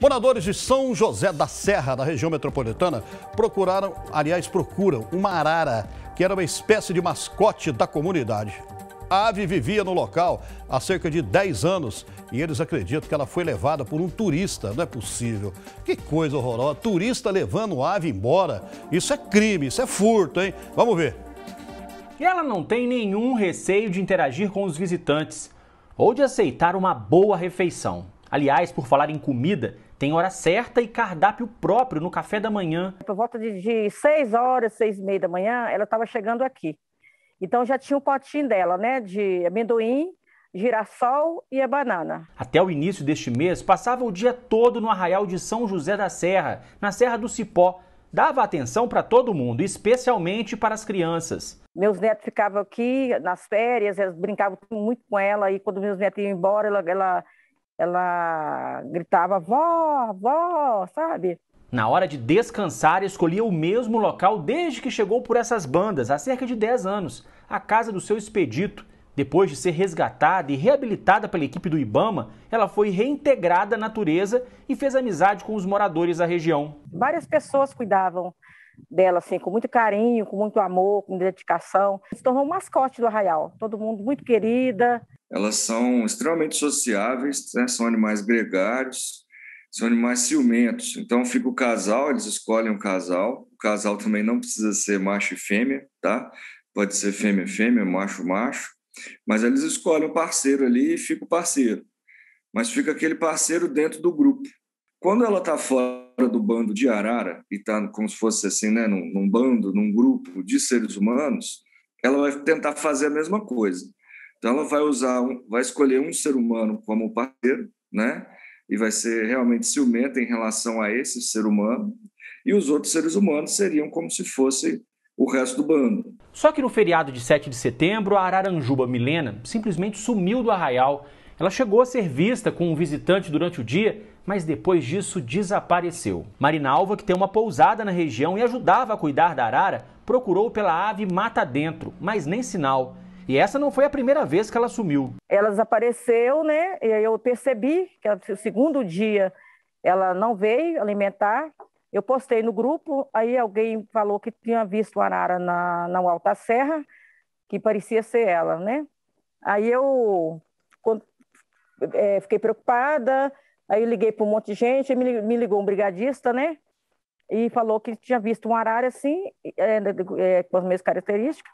Moradores de São José da Serra, na região metropolitana, procuraram, aliás, procuram uma arara, que era uma espécie de mascote da comunidade. A ave vivia no local há cerca de 10 anos e eles acreditam que ela foi levada por um turista. Não é possível. Que coisa horrorosa. Turista levando a ave embora. Isso é crime, isso é furto, hein? Vamos ver. E ela não tem nenhum receio de interagir com os visitantes ou de aceitar uma boa refeição. Aliás, por falar em comida, tem hora certa e cardápio próprio no café da manhã. Por volta de, de 6 horas, seis e meia da manhã, ela estava chegando aqui. Então já tinha o um potinho dela, né? De amendoim, girassol e a banana. Até o início deste mês, passava o dia todo no arraial de São José da Serra, na Serra do Cipó. Dava atenção para todo mundo, especialmente para as crianças. Meus netos ficavam aqui nas férias, eles brincavam muito com ela, e quando meus netos iam embora, ela, ela ela gritava vó, vó, sabe? Na hora de descansar, escolhia o mesmo local desde que chegou por essas bandas, há cerca de 10 anos, a casa do seu expedito. Depois de ser resgatada e reabilitada pela equipe do Ibama, ela foi reintegrada à natureza e fez amizade com os moradores da região. Várias pessoas cuidavam dela, assim, com muito carinho, com muito amor, com dedicação. Se tornou um mascote do Arraial, todo mundo muito querida. Elas são extremamente sociáveis, né? são animais gregários, são animais ciumentos. Então fica o casal, eles escolhem um casal. O casal também não precisa ser macho e fêmea, tá? Pode ser fêmea fêmea, macho macho. Mas eles escolhem um parceiro ali e fica o parceiro. Mas fica aquele parceiro dentro do grupo. Quando ela está fora do bando de arara e está como se fosse assim, né, num, num, bando, num grupo de seres humanos, ela vai tentar fazer a mesma coisa. Então ela vai usar, um, vai escolher um ser humano como parceiro, né? E vai ser realmente ciumenta em relação a esse ser humano. E os outros seres humanos seriam como se fosse o resto do bando. Só que no feriado de 7 de setembro, a Araranjuba Milena simplesmente sumiu do arraial ela chegou a ser vista com um visitante durante o dia, mas depois disso desapareceu. Marinalva, que tem uma pousada na região e ajudava a cuidar da arara, procurou pela ave mata dentro, mas nem sinal. E essa não foi a primeira vez que ela sumiu. Ela desapareceu, né? E aí eu percebi que no segundo dia ela não veio alimentar. Eu postei no grupo, aí alguém falou que tinha visto a arara na, na Alta Serra, que parecia ser ela, né? Aí eu, é, fiquei preocupada, aí liguei para um monte de gente, me, me ligou um brigadista, né? E falou que tinha visto um arara assim, é, é com as mesmas características.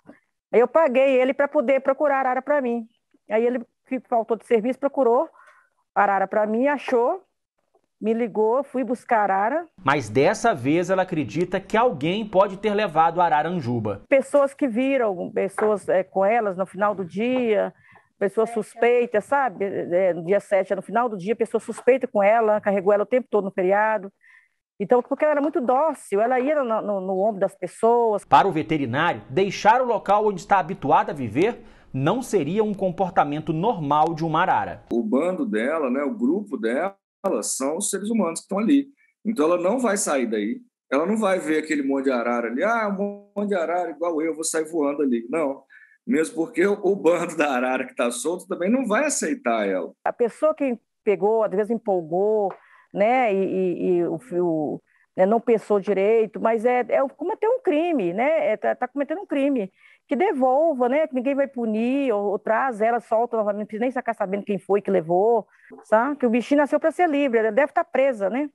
Aí eu paguei ele para poder procurar arara para mim. Aí ele faltou de serviço, procurou arara para mim, achou, me ligou, fui buscar arara. Mas dessa vez ela acredita que alguém pode ter levado arara Anjuba. Pessoas que viram, pessoas é, com elas no final do dia, pessoa é, suspeita, sabe? É, é no dia 7, é no final do dia, pessoa suspeita com ela, carregou ela o tempo todo no feriado. Então, porque ela era muito dócil, ela ia no, no, no ombro das pessoas. Para o veterinário, deixar o local onde está habituada a viver não seria um comportamento normal de uma arara. O bando dela, né, o grupo dela, são os seres humanos que estão ali. Então, ela não vai sair daí. Ela não vai ver aquele monte de arara ali, ah, um monte de arara igual eu, vou sair voando ali. Não mesmo porque o bando da arara que está solto também não vai aceitar ela. A pessoa que pegou, às vezes empolgou, né, e, e, e o, o né? não pensou direito, mas é, é cometer um crime, né, está é, tá, tá cometendo um crime, que devolva, né, que ninguém vai punir, ou, ou traz ela, solta novamente, não precisa nem sacar sabendo quem foi que levou, sabe, que o bichinho nasceu para ser livre, ela deve estar tá presa, né.